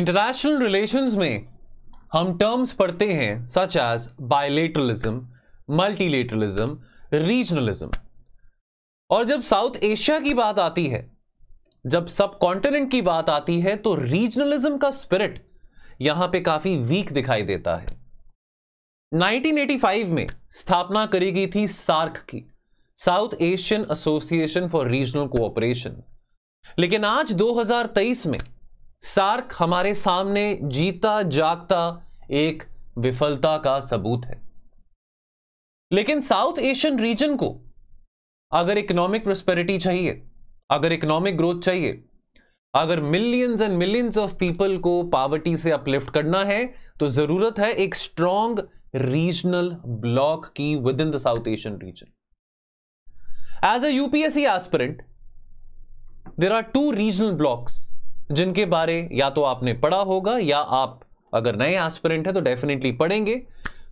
international relations में हम terms पढ़ते हैं such as bilateralism multilateralism regionalism और जब साउथ एशिया की बात आती है जब सब कॉन्टिनेंट की बात आती है तो रीजनलिज्म का स्पिरिट यहां पे काफी वीक दिखाई देता है 1985 में स्थापना करी गई थी सार्क की South Asian Association for Regional Cooperation लेकिन आज 2023 में सार्क हमारे सामने जीता जागता एक विफलता का सबूत है लेकिन साउथ एशियन रीजन को अगर इकोनॉमिक प्रोस्पेरिटी चाहिए अगर इकोनॉमिक ग्रोथ चाहिए अगर millions and millions of people को पावर्टी से अपलिफ्ट करना है तो जरूरत है एक स्ट्रॉन्ग रीजनल ब्लॉक की within the South Asian region as a UPSC aspirant there are two regional blocks जिनके बारे या तो आपने पढ़ा होगा या आप अगर नए एस्पिरेंट हैं तो डेफिनेटली पढ़ेंगे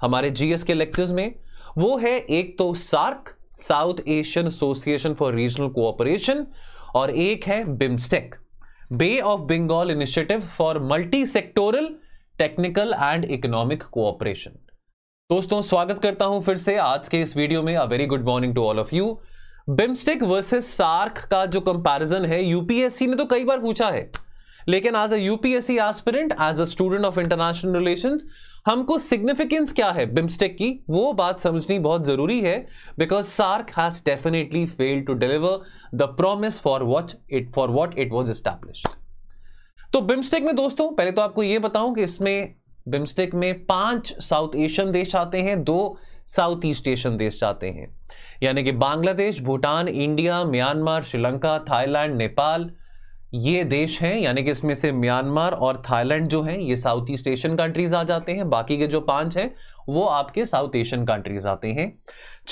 हमारे जीएस के लेक्चर्स में वो है एक तो SAARC South Asian Association for Regional Cooperation और एक है BIMSTEC Bay of Bengal Initiative for Multi Sectoral Technical and Economic Cooperation दोस्तों स्वागत करता हूं फिर से आज के इस वीडियो में a very good morning to all of you BIMSTEC versus SAARC का जो कंपैरिजन है यूपीएससी ने तो कई बार पूछा है लेकिन as a UPSC aspirant as a student of international relation हमको सिग्निफिकेंस क्या है बिम्स्टेक की वो बात समझनी बहुत जरूरी है because SAARC has definitely failed to deliver the promise for what it for what it was establish तो बिम्स्टेक में दोस्तों पहले तो आपको ये बताऊं कि इसमें बिम्स्टेक में पांच साउथ एशियन देश आते हैं दो साउथ ईस्ट एशियन देश आते हैं यानी कि Bangladesh Bhutan India Myanmar Sri Lanka Thailand Nepal ये देश हैं यानी कि इसमें से म्यांमार और थाईलैंड जो हैं ये साउथ ईस्ट एशियन कंट्रीज आ जाते हैं बाकी के जो पांच हैं वो आपके साउथ एशियन कंट्रीज आते हैं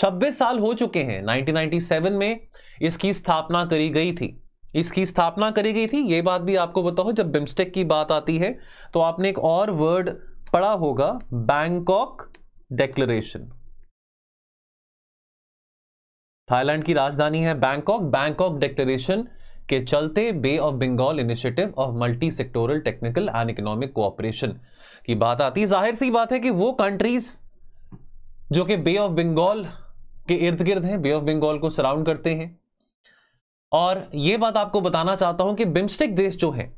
26 साल हो चुके हैं 1997 में इसकी स्थापना करी गई थी इसकी स्थापना करी गई थी ये बात भी आपको बताओ जब बिम्स्टेक की बात आती है तो आपने एक और वर्ड पढ़ा होगा बैंकॉक डेक्लेरेशन थाईलैंड की राजधानी है बैंकॉक बैंकॉक डेक्लेरेशन के चलते Bay of Bengal Initiative of Multi Sectoral Technical and Economic Cooperation की बात आती है जाहिर सी बात है कि वो कंट्रीज जो कि बे ऑफ बंगाल के इर्द गिर्द हैं बे ऑफ बंगाल को सराउंड करते हैं और ये बात आपको बताना चाहता हूं कि बिम्स्टेक देश जो है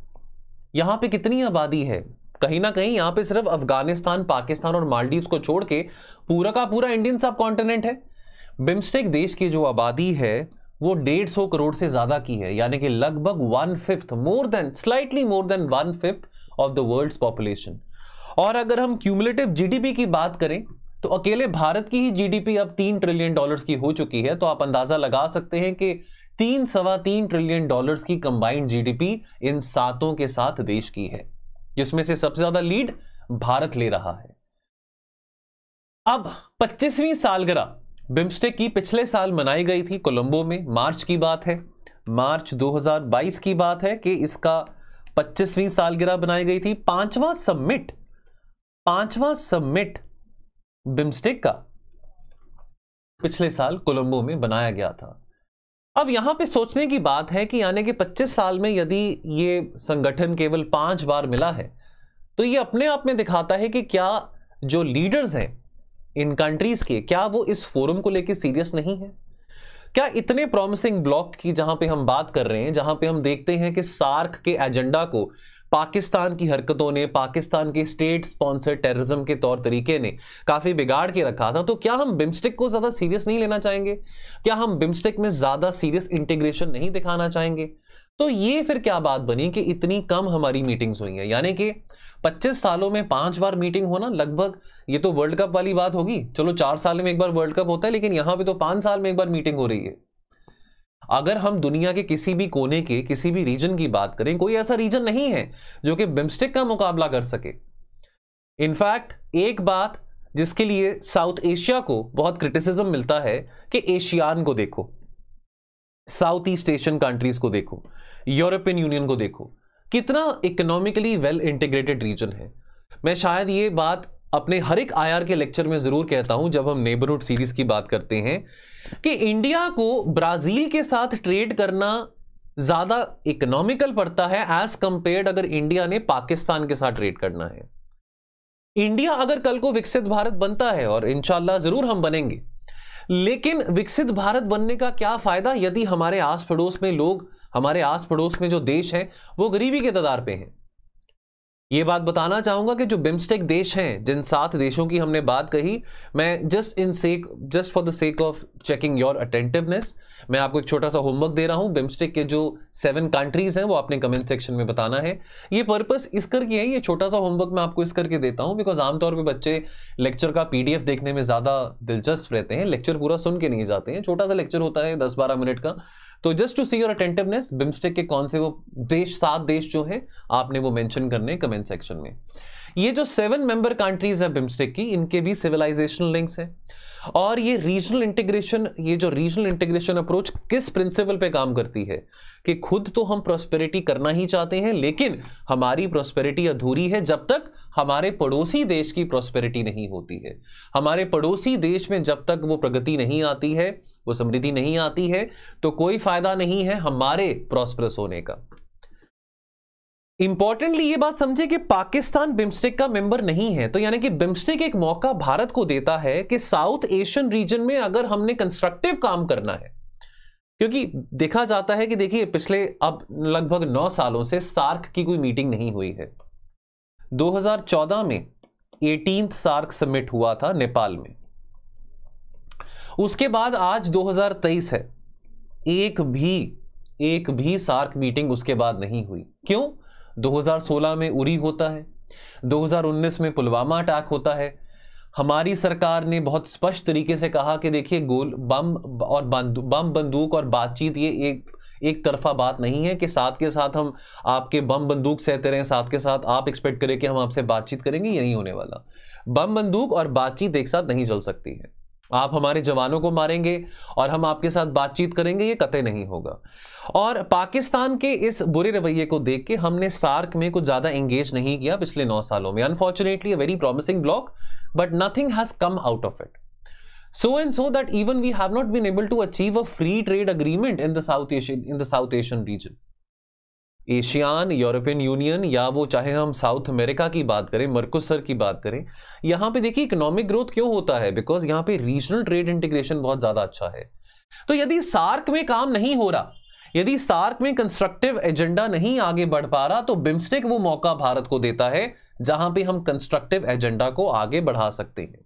यहां पर कितनी आबादी है कहीं ना कहीं यहां पे सिर्फ अफगानिस्तान पाकिस्तान और मालदीव को छोड़ के पूरा का पूरा इंडियन सब कॉन्टिनेंट है बिम्स्टेक देश की जो आबादी है वो डेढ़ सौ करोड़ से ज़्यादा की है यानी कि लगभग one fifth more than slightly more than one fifth of the world population और अगर हम क्यूमुलेटिव जीडीपी की बात करें तो अकेले भारत की ही जीडीपी अब तीन ट्रिलियन डॉलर्स की हो चुकी है तो आप अंदाज़ा लगा सकते हैं कि तीन सवा तीन ट्रिलियन डॉलर्स की कंबाइंड जीडीपी इन सातों के साथ देश की है जिसमें से सबसे ज़्यादा लीड भारत ले रहा है अब पच्चीसवीं सालगिरह बिम्स्टेक की पिछले साल मनाई गई थी कोलंबो में मार्च की बात है मार्च 2022 की बात है कि इसका 25वीं सालगिरह बनाई गई थी पांचवा सबमिट पांचवा सबमिट बिम्स्टेक का पिछले साल कोलंबो में बनाया गया था अब यहां पे सोचने की बात है कि यानी कि 25 साल में यदि ये संगठन केवल पांच बार मिला है तो ये अपने आप में दिखाता है कि क्या जो लीडर्स हैं इन कंट्रीज के क्या वो इस फोरम को लेकर सीरियस नहीं है क्या इतने प्रॉमिसिंग ब्लॉक की जहां पे हम बात कर रहे हैं जहां पे हम देखते हैं कि सार्क के एजेंडा को पाकिस्तान की हरकतों ने पाकिस्तान के स्टेट स्पॉन्सर टेररिज्म के तौर तरीके ने काफ़ी बिगाड़ के रखा था तो क्या हम बिम्स्टिक को ज़्यादा सीरियस नहीं लेना चाहेंगे क्या हम बिम्स्टिक में ज़्यादा सीरियस इंटीग्रेशन नहीं दिखाना चाहेंगे तो ये फिर क्या बात बनी कि इतनी कम हमारी मीटिंग्स हुई हैं यानी कि 25 सालों में पांच बार मीटिंग होना लगभग ये तो वर्ल्ड कप वाली बात होगी चलो चार साल में एक बार वर्ल्ड कप होता है लेकिन यहां पे तो पांच साल में एक बार मीटिंग हो रही है अगर हम दुनिया के किसी भी कोने के किसी भी रीजन की बात करें कोई ऐसा रीजन नहीं है जो कि बिम्स्टेक का मुकाबला कर सके इनफैक्ट एक बात जिसके लिए साउथ एशिया को बहुत क्रिटिसिज्म मिलता है कि एशियान को देखो साउथ ईस्ट एशियन कंट्रीज को देखो यूरोपियन यूनियन को देखो कितना इकोनॉमिकली वेल इंटीग्रेटेड रीजन है मैं शायद ये बात अपने हर एक आईआर के लेक्चर में जरूर कहता हूं जब हम नेबरहुड सीरीज की बात करते हैं कि इंडिया को ब्राजील के साथ ट्रेड करना ज्यादा इकोनॉमिकल पड़ता है एज कंपेयर्ड अगर इंडिया ने पाकिस्तान के साथ ट्रेड करना है इंडिया अगर कल को विकसित भारत बनता है और इनशाला जरूर हम बनेंगे लेकिन विकसित भारत बनने का क्या फायदा यदि हमारे आस पड़ोस में लोग हमारे आस पड़ोस में जो देश है वो गरीबी के ददार पे हैं ये बात बताना चाहूंगा कि जो बिम्स्टेक देश हैं जिन सात देशों की हमने बात कही मैं just in sake just for the sake of checking your attentiveness मैं आपको एक छोटा सा होमवर्क दे रहा हूं बिम्स्टेक के जो सेवन कंट्रीज हैं वो आपने कमेंट सेक्शन में बताना है ये पर्पस इस करके है ये छोटा सा होमवर्क मैं आपको इस करके देता हूं बिकॉज आमतौर पर बच्चे लेक्चर का पीडीएफ देखने में ज़्यादा दिलचस्प रहते हैं लेक्चर पूरा सुन के नहीं जाते हैं छोटा सा लेक्चर होता है दस बारह मिनट का तो just to see your attentiveness BIMSTEC के कौन से वो देश सात देश जो है आपने वो मैंशन करने कमेंट सेक्शन में ये जो सेवन मेंबर कंट्रीज हैं बिम्स्टेक की इनके भी सिविलाइजेशन लिंक्स हैं और ये रीजनल इंटीग्रेशन ये जो रीजनल इंटीग्रेशन अप्रोच किस प्रिंसिपल पे काम करती है कि खुद तो हम प्रोस्पेरिटी करना ही चाहते हैं लेकिन हमारी प्रोस्पेरिटी अधूरी है जब तक हमारे पड़ोसी देश की प्रोस्पेरिटी नहीं होती है हमारे पड़ोसी देश में जब तक वो प्रगति नहीं आती है वो समृद्धि नहीं आती है तो कोई फायदा नहीं है हमारे प्रॉस्परस होने का इंपॉर्टेंटली ये बात समझे कि पाकिस्तान बिम्स्टेक का मेंबर नहीं है तो यानी कि बिम्स्टेक एक मौका भारत को देता है कि साउथ एशियन रीजन में अगर हमने कंस्ट्रक्टिव काम करना है क्योंकि देखा जाता है कि देखिए पिछले अब लगभग नौ सालों से सार्क की कोई मीटिंग नहीं हुई है 2014 में एटीन सार्क समिट हुआ था नेपाल में उसके बाद आज 2023 है एक भी एक भी सार्क मीटिंग उसके बाद नहीं हुई क्यों 2016 में उरी होता है 2019 में पुलवामा अटैक होता है हमारी सरकार ने बहुत स्पष्ट तरीके से कहा कि देखिए गोल बम और बम बंदूक और बातचीत ये एक एक तरफा बात नहीं है कि साथ के साथ हम आपके बम बंदूक सहते रहें साथ के साथ आप एक्सपेक्ट करें कि हम आपसे बातचीत करेंगे ये नहीं होने वाला बम बंदूक और बातचीत एक साथ नहीं चल सकती है आप हमारे जवानों को मारेंगे और हम आपके साथ बातचीत करेंगे ये कतई नहीं होगा और पाकिस्तान के इस बुरे रवैये को देख के हमने सार्क में कुछ ज़्यादा एंगेज नहीं किया पिछले नौ सालों में unfortunately very promising bloc but nothing has come out of it so and so that even we have not been able to achieve a free trade agreement in the South Asian in the South Asian region ASEAN European Union या वो चाहे हम south America की बात करें मर्कुसर की बात करें यहाँ पे देखिए इकोनॉमिक ग्रोथ क्यों होता है बिकॉज यहाँ पे रीजनल ट्रेड इंटीग्रेशन बहुत ज़्यादा अच्छा है तो यदि सार्क में काम नहीं हो रहा यदि सार्क में कंस्ट्रक्टिव एजेंडा नहीं आगे बढ़ पा रहा तो बिम्स्टेक वो मौका भारत को देता है जहां पर हम कंस्ट्रक्टिव एजेंडा को आगे बढ़ा सकते हैं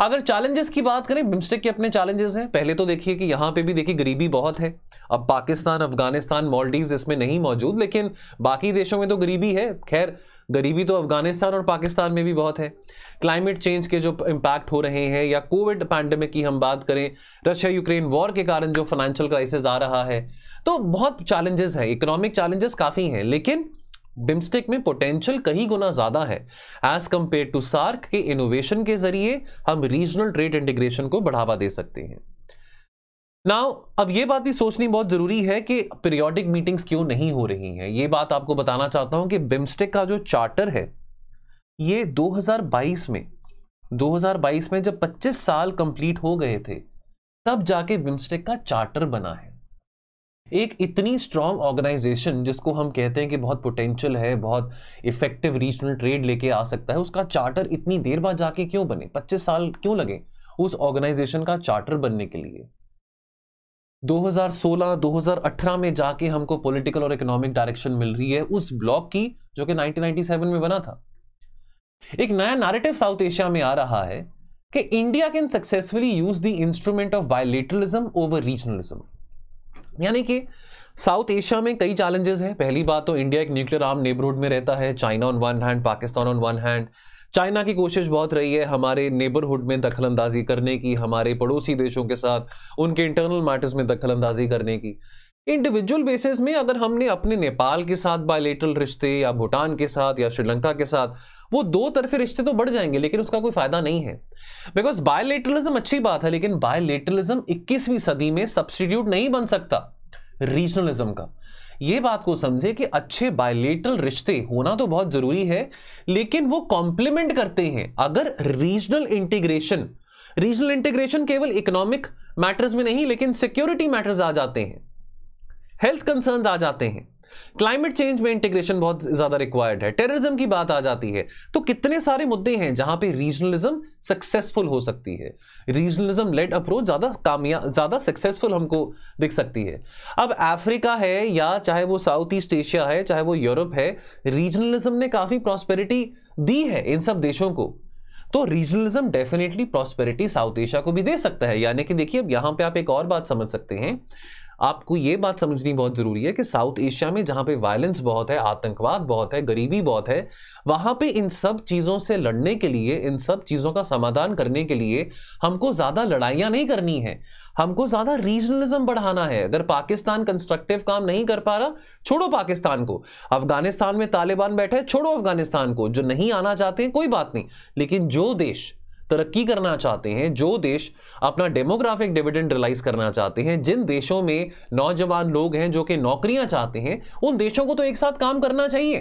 अगर चैलेंजेस की बात करें बिम्स्टेक के अपने चैलेंजेस हैं पहले तो देखिए कि यहाँ पे भी देखिए गरीबी बहुत है अब पाकिस्तान अफगानिस्तान मॉलडीव्स इसमें नहीं मौजूद लेकिन बाकी देशों में तो गरीबी है खैर गरीबी तो अफगानिस्तान और पाकिस्तान में भी बहुत है क्लाइमेट चेंज के जो इम्पैक्ट हो रहे हैं या कोविड पैंडमिक की हम बात करें रशिया यूक्रेन वॉर के कारण जो फाइनेंशियल क्राइसिस आ रहा है तो बहुत चैलेंजेस हैं इकोनॉमिक चैलेंजेस काफ़ी हैं लेकिन बिम्स्टेक में पोटेंशियल कई गुना ज्यादा है एज कंपेयर टू सार्क के इनोवेशन के जरिए हम रीजनल ट्रेड इंटीग्रेशन को बढ़ावा दे सकते हैं नाउ अब ये बात भी सोचनी बहुत ज़रूरी है कि पीरियोडिक मीटिंग्स क्यों नहीं हो रही हैं ये बात आपको बताना चाहता हूं कि बिम्स्टेक का जो चार्टर है ये 2022 में 2022 में जब 25 साल कंप्लीट हो गए थे तब जाके बिम्स्टेक का चार्टर बना है एक इतनी स्ट्रांग ऑर्गेनाइजेशन जिसको हम कहते हैं कि बहुत पोटेंशियल है बहुत इफेक्टिव रीजनल ट्रेड लेके आ सकता है उसका चार्टर इतनी देर बाद जाके क्यों बने 25 साल क्यों लगे उस ऑर्गेनाइजेशन का चार्टर बनने के लिए 2016-2018 में जाके हमको पॉलिटिकल और इकोनॉमिक डायरेक्शन मिल रही है उस ब्लॉक की जो कि 1997 में बना था एक नया नैरेटिव साउथ एशिया में आ रहा है कि India can successfully use the instrument of bilateralism over regionalism यानी कि साउथ एशिया में कई चैलेंजेस हैं पहली बात तो इंडिया एक न्यूक्लियर आर्म नेबरहुड में रहता है China on one hand Pakistan on one hand China की कोशिश बहुत रही है हमारे नेबरहुड में दखल अंदाजी करने की हमारे पड़ोसी देशों के साथ उनके इंटरनल मैटर्स में दखल अंदाजी करने की इंडिविजुअल बेसिस में अगर हमने अपने नेपाल के साथ बायोलेटरल रिश्ते या भूटान के साथ या श्रीलंका के साथ वो दो तरफे रिश्ते तो बढ़ जाएंगे लेकिन उसका कोई फायदा नहीं है बिकॉज बायोलेटरलिज्म अच्छी बात है लेकिन बायोलेटरलिज्म 21वीं सदी में सब्सटीट्यूट नहीं बन सकता रीजनलिज्म का ये बात को समझे कि अच्छे बायोलेटरल रिश्ते होना तो बहुत जरूरी है लेकिन वो कॉम्प्लीमेंट करते हैं अगर रीजनल इंटीग्रेशन रीजनल इंटीग्रेशन केवल इकोनॉमिक मैटर्स में नहीं लेकिन सिक्योरिटी मैटर्स आ जाते हैं हेल्थ कंसर्न आ जाते हैं क्लाइमेट चेंज में इंटीग्रेशन बहुत ज्यादा रिक्वायर्ड है टेररिज्म की बात आ जाती है तो कितने सारे मुद्दे हैं जहां पे रीजनलिज्म सक्सेसफुल हो सकती है रीजनलिज्म लेट अप्रोच ज्यादा कामयाब ज्यादा सक्सेसफुल हमको दिख सकती है अब अफ्रीका है या चाहे वो साउथ ईस्ट एशिया है चाहे वो यूरोप है रीजनलिज्म ने काफी प्रॉस्पेरिटी दी है इन सब देशों को तो regionalism definitely prosperity South Asia को भी दे सकता है यानी कि देखिए अब यहां पे आप एक और बात समझ सकते हैं आपको ये बात समझनी बहुत ज़रूरी है कि साउथ एशिया में जहाँ पे वायलेंस बहुत है आतंकवाद बहुत है गरीबी बहुत है वहाँ पे इन सब चीज़ों से लड़ने के लिए इन सब चीज़ों का समाधान करने के लिए हमको ज़्यादा लड़ाइयाँ नहीं करनी है हमको ज़्यादा रीजनलिज्म बढ़ाना है अगर पाकिस्तान कंस्ट्रक्टिव काम नहीं कर पा रहा छोड़ो पाकिस्तान को अफगानिस्तान में तालिबान बैठे छोड़ो अफगानिस्तान को जो नहीं आना चाहते हैं कोई बात नहीं लेकिन जो देश तरक्की करना चाहते हैं जो देश अपना डेमोग्राफिक डिविडेंड रिलाइज करना चाहते हैं जिन देशों में नौजवान लोग हैं जो कि नौकरियां चाहते हैं उन देशों को तो एक साथ काम करना चाहिए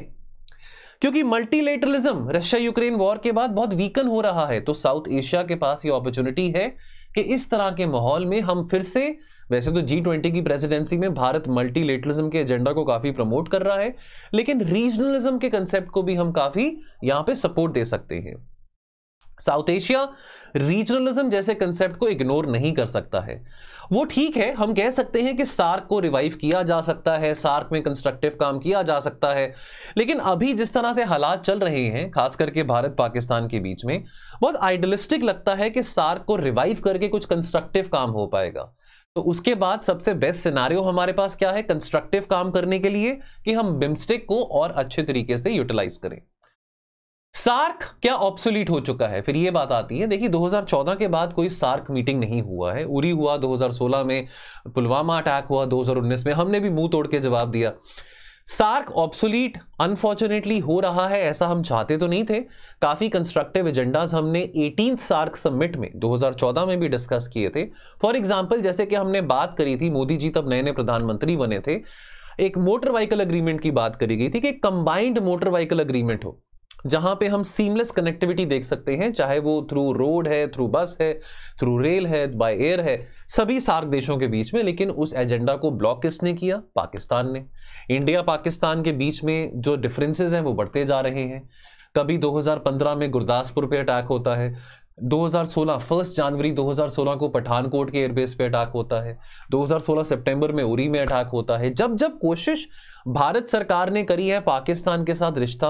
क्योंकि मल्टीलेटरलिज्म रशिया यूक्रेन वॉर के बाद बहुत वीकन हो रहा है तो साउथ एशिया के पास ये अपॉर्चुनिटी है कि इस तरह के माहौल में हम फिर से वैसे तो जी ट्वेंटी की प्रेसिडेंसी में भारत मल्टीलेटरलिज्म के एजेंडा को काफ़ी प्रमोट कर रहा है लेकिन रीजनलिज्म के कंसेप्ट को भी हम काफ़ी यहां पे सपोर्ट दे सकते हैं साउथ एशिया रीजनलिज्म जैसे कंसेप्ट को इग्नोर नहीं कर सकता है वो ठीक है हम कह सकते हैं कि सार्क को रिवाइव किया जा सकता है सार्क में कंस्ट्रक्टिव काम किया जा सकता है लेकिन अभी जिस तरह से हालात चल रहे हैं खास करके भारत पाकिस्तान के बीच में बहुत आइडलिस्टिक लगता है कि सार्क को रिवाइव करके कुछ कंस्ट्रक्टिव काम हो पाएगा तो उसके बाद सबसे बेस्ट सिनारियो हमारे पास क्या है कंस्ट्रक्टिव काम करने के लिए कि हम बिम्स्टेक को और अच्छे तरीके से यूटिलाइज करें सार्क क्या ऑप्सोलीट हो चुका है फिर ये बात आती है देखिए 2014 के बाद कोई सार्क मीटिंग नहीं हुआ है उरी हुआ 2016 में पुलवामा अटैक हुआ 2019 में हमने भी मुंह तोड़ के जवाब दिया सार्क ऑप्सोलीट अनफॉर्चुनेटली हो रहा है ऐसा हम चाहते तो नहीं थे काफ़ी कंस्ट्रक्टिव एजेंडाज हमने एटीन सार्क समिट में 2014 में भी डिस्कस किए थे फॉर एग्जाम्पल जैसे कि हमने बात करी थी मोदी जी तब नए नए प्रधानमंत्री बने थे एक मोटर व्हीकल अग्रीमेंट की बात करी गई थी कि कंबाइंड मोटर व्हीकल अग्रीमेंट हो जहाँ पे हम सीमलेस कनेक्टिविटी देख सकते हैं चाहे वो थ्रू रोड है थ्रू बस है थ्रू रेल है बाय एयर है सभी सार्क देशों के बीच में लेकिन उस एजेंडा को ब्लॉक किसने किया पाकिस्तान ने इंडिया पाकिस्तान के बीच में जो डिफरेंसेस हैं वो बढ़ते जा रहे हैं कभी 2015 में गुरदासपुर पे अटैक होता है 2016 फर्स्ट जनवरी 2016 को पठानकोट के एयरबेस पे अटैक होता है 2016 सितंबर में उरी में अटैक होता है जब जब कोशिश भारत सरकार ने करी है पाकिस्तान के साथ रिश्ता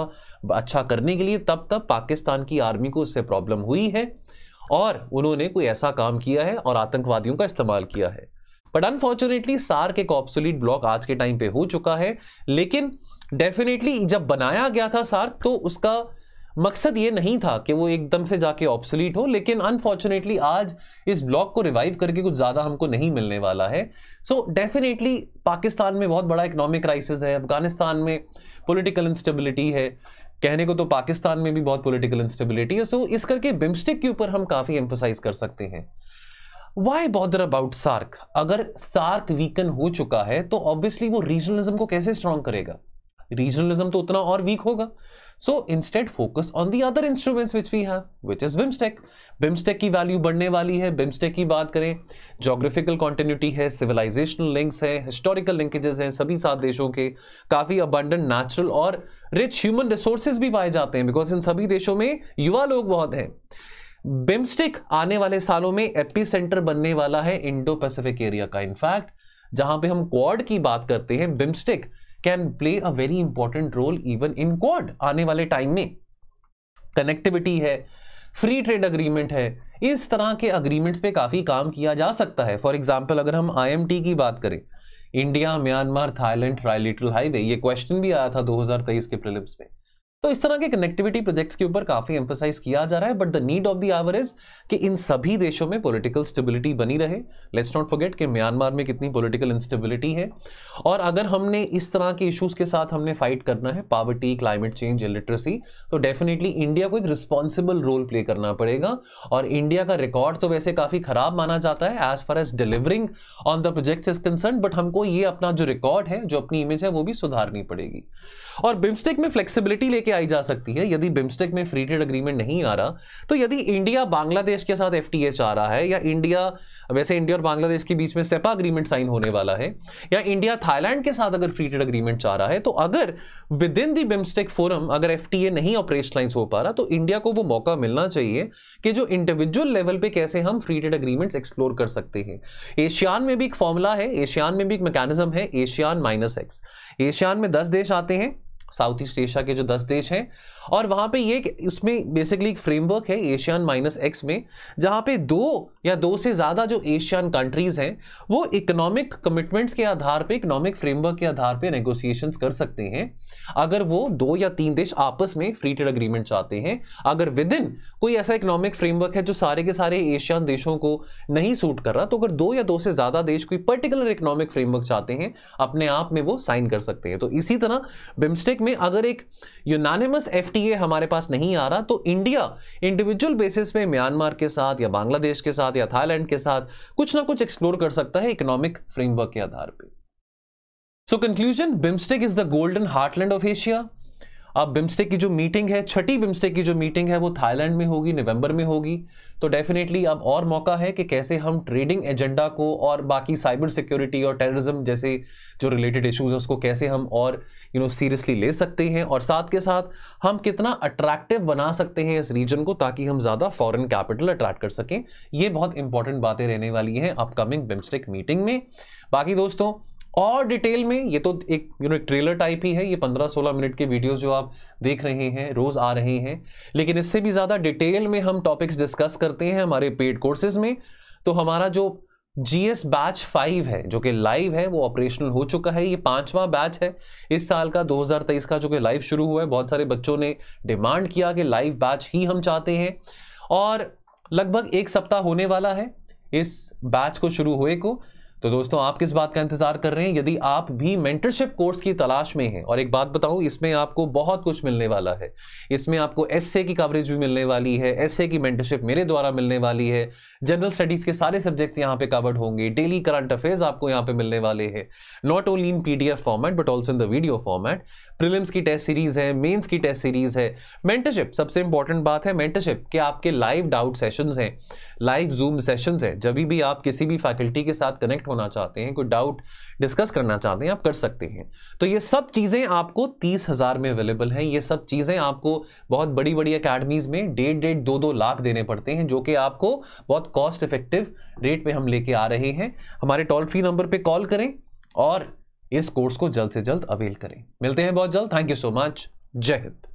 अच्छा करने के लिए तब तब पाकिस्तान की आर्मी को उससे प्रॉब्लम हुई है और उन्होंने कोई ऐसा काम किया है और आतंकवादियों का इस्तेमाल किया है बट अनफॉर्चुनेटली सार्क एक कॉप्सुलट ब्लॉक आज के टाइम पे हो चुका है लेकिन डेफिनेटली जब बनाया गया था सार्क तो उसका मकसद ये नहीं था कि वो एकदम से जाके ऑप्सलीट हो लेकिन अनफॉर्चुनेटली आज इस ब्लॉक को रिवाइव करके कुछ ज़्यादा हमको नहीं मिलने वाला है सो so, डेफिनेटली पाकिस्तान में बहुत बड़ा इकोनॉमिक क्राइसिस है अफगानिस्तान में पॉलिटिकल इंस्टेबिलिटी है कहने को तो पाकिस्तान में भी बहुत पॉलिटिकल इंस्टेबिलिटी है सो so, इस करके बिम्स्टिक के ऊपर हम काफ़ी एम्फोसाइज कर सकते हैं वाई बॉदर अबाउट सार्क अगर सार्क वीकन हो चुका है तो ऑब्वियसली वो रीजनलिज्म को कैसे स्ट्रांग करेगा रीजनलिज्म तो उतना और वीक होगा so instead focus on the other instrument which we have which is BIMSTEC BIMSTEC की वैल्यू बढ़ने वाली है बिम्स्टेक की बात करें जोग्राफिकल कॉन्टिन्यूटी है सिविलाइजेशनल लिंक्स है हिस्टोरिकल लिंकेजेस हैं सभी सात देशों के काफ़ी अबंडन नेचुरल और रिच ह्यूमन रिसोर्सेज भी पाए जाते हैं बिकॉज इन सभी देशों में युवा लोग बहुत हैं बिम्स्टेक आने वाले सालों में एपी सेंटर बनने वाला है इंडो पैसिफिक एरिया का इनफैक्ट जहां पे हम क्वाड की बात करते हैं BIMSTEC can play a very important role even in Quad आने वाले टाइम में कनेक्टिविटी है फ्री ट्रेड अग्रीमेंट है इस तरह के अग्रीमेंट्स पे काफ़ी काम किया जा सकता है फॉर एग्जाम्पल अगर हम आई की बात करें India Myanmar Thailand trilateral highway ये क्वेश्चन भी आया था 2023 के प्रिलिम्स में तो इस तरह के कनेक्टिविटी प्रोजेक्ट्स के ऊपर काफी एम्फोसाइज किया जा रहा है but the need of the hour is कि इन सभी देशों में पॉलिटिकल स्टेबिलिटी बनी रहे लेट्स नॉट फॉरगेट कि म्यांमार में कितनी पॉलिटिकल इंस्टेबिलिटी है और अगर हमने इस तरह के इश्यूज के साथ हमने फाइट करना है पॉवर्टी क्लाइमेट चेंज इलिटरेसी तो डेफिनेटली इंडिया को एक रिस्पॉन्सिबल रोल प्ले करना पड़ेगा और इंडिया का रिकॉर्ड तो वैसे काफी खराब माना जाता है as far as delivering on the project is concern but हमको ये अपना जो रिकॉर्ड है जो अपनी इमेज है वो भी सुधारनी पड़ेगी और बिम्स्टेक में फ्लेक्सिबिलिटी लेके लेके आई जा सकती है यदि बिम्स्टेक में फ्री ट्रेड अग्रीमेंट नहीं आ रहा तो यदि इंडिया बांग्लादेश के साथ एफ आ रहा है या इंडिया वैसे इंडिया और बांग्लादेश के बीच में सेपा अग्रीमेंट साइन होने वाला है या इंडिया थाईलैंड के साथ अगर फ्री ट्रेड अग्रीमेंट चाह रहा है तो अगर within the BIMSTEC forum अगर एफ नहीं ऑपरेशनलाइज हो पा रहा तो इंडिया को वो मौका मिलना चाहिए कि जो इंडिविजुअल लेवल पे कैसे हम फ्री ट्रेड अग्रीमेंट्स एक्सप्लोर कर सकते हैं एशियान में भी एक फॉर्मूला है एशियान में भी एक मैकेनिज्म है एशियान माइनस एक्स एशियान में दस देश आते हैं साउथ ईस्ट एशिया के जो दस देश हैं और वहां पे ये उसमें बेसिकली एक फ्रेमवर्क है एशियान माइनस एक्स में जहां पे दो या दो से ज़्यादा जो एशियान कंट्रीज़ हैं वो इकोनॉमिक कमिटमेंट्स के आधार पे इकोनॉमिक फ्रेमवर्क के आधार पे नेगोशिएशंस कर सकते हैं अगर वो दो या तीन देश आपस में फ्री ट्रेड अग्रीमेंट चाहते हैं अगर विद इन कोई ऐसा इकोनॉमिक फ्रेमवर्क है जो सारे के सारे एशियान देशों को नहीं सूट कर रहा तो अगर दो या दो से ज़्यादा देश कोई पर्टिकुलर इकोनॉमिक फ्रेमवर्क चाहते हैं अपने आप में वो साइन कर सकते हैं तो इसी तरह बिम्स्टेक में अगर एक यूनानिमस एफ एफटीए हमारे पास नहीं आ रहा तो इंडिया इंडिविजुअल बेसिस पे म्यांमार के साथ या बांग्लादेश के साथ या थाईलैंड के साथ कुछ ना कुछ एक्सप्लोर कर सकता है इकोनॉमिक फ्रेमवर्क के आधार पर so conclusion BIMSTEC is the golden heartland of Asia अब बिम्स्टेक की जो मीटिंग है छठी बिम्स्टेक की जो मीटिंग है वो थाईलैंड में होगी नवंबर में होगी तो डेफिनेटली अब और मौका है कि कैसे हम ट्रेडिंग एजेंडा को और बाकी साइबर सिक्योरिटी और टेररिज्म जैसे जो रिलेटेड इश्यूज हैं उसको कैसे हम और यू नो सीरियसली ले सकते हैं और साथ के साथ हम कितना अट्रैक्टिव बना सकते हैं इस रीजन को ताकि हम ज़्यादा फॉरेन कैपिटल अट्रैक्ट कर सकें ये बहुत इंपॉर्टेंट बातें रहने वाली हैं अपकमिंग बिम्स्टेक मीटिंग में बाकी दोस्तों और डिटेल में ये तो एक you you know know, trailer type ही है ये 15-16 मिनट के वीडियोस जो आप देख रहे हैं रोज़ आ रहे हैं लेकिन इससे भी ज़्यादा डिटेल में हम टॉपिक्स डिस्कस करते हैं हमारे पेड कोर्सेज में तो हमारा जो जीएस बैच फाइव है जो कि लाइव है वो ऑपरेशनल हो चुका है ये पांचवा बैच है इस साल का 2023 का जो कि लाइव शुरू हुआ है बहुत सारे बच्चों ने डिमांड किया कि लाइव बैच ही हम चाहते हैं और लगभग एक सप्ताह होने वाला है इस बैच को शुरू हुए को तो दोस्तों आप किस बात का इंतजार कर रहे हैं यदि आप भी मेंटरशिप कोर्स की तलाश में हैं और एक बात बताऊं इसमें आपको बहुत कुछ मिलने वाला है इसमें आपको एसए की कवरेज भी मिलने वाली है एसए की मेंटरशिप मेरे द्वारा मिलने वाली है जनरल स्टडीज के सारे सब्जेक्ट्स यहाँ पे कवर्ड होंगे डेली करंट अफेयर्स आपको यहाँ पे मिलने वाले हैं not only in PDF format but also in the video format prelims की टेस्ट सीरीज है मेंस की टेस्ट सीरीज है मेंटरशिप सबसे इंपॉर्टेंट बात है मेंटरशिप कि आपके लाइव डाउट सेशंस हैं लाइव जूम सेशंस हैं जब भी आप किसी भी फैकल्टी के साथ कनेक्ट होना चाहते हैं कोई डाउट डिस्कस करना चाहते हैं आप कर सकते हैं तो ये सब चीज़ें आपको तीस हज़ार में अवेलेबल हैं ये सब चीज़ें आपको बहुत बड़ी बड़ी अकेडमीज़ में डेढ़ डेढ़ दो दो लाख देने पड़ते हैं जो कि आपको बहुत कॉस्ट इफेक्टिव रेट पर हम लेके आ रहे हैं हमारे टोल फ्री नंबर पर कॉल करें और इस कोर्स को जल्द से जल्द अवेल करें मिलते हैं बहुत जल्द थैंक यू सो मच जय हिंद